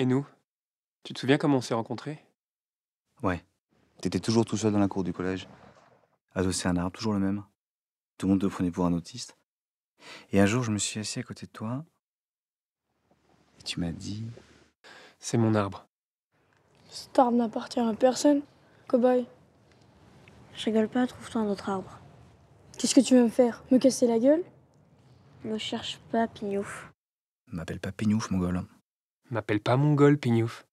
Et nous Tu te souviens comment on s'est rencontrés Ouais. T'étais toujours tout seul dans la cour du collège. Adossé à un arbre, toujours le même. Tout le monde te prenait pour un autiste. Et un jour, je me suis assis à côté de toi. Et tu m'as dit. C'est mon arbre. Cet arbre n'appartient à personne, cowboy. Je rigole pas, trouve-toi un autre arbre. Qu'est-ce que tu veux me faire Me casser la gueule Ne cherche pas Pignouf. M'appelle pas Pignouf, mon gars. M'appelle pas mongol, Pignouf.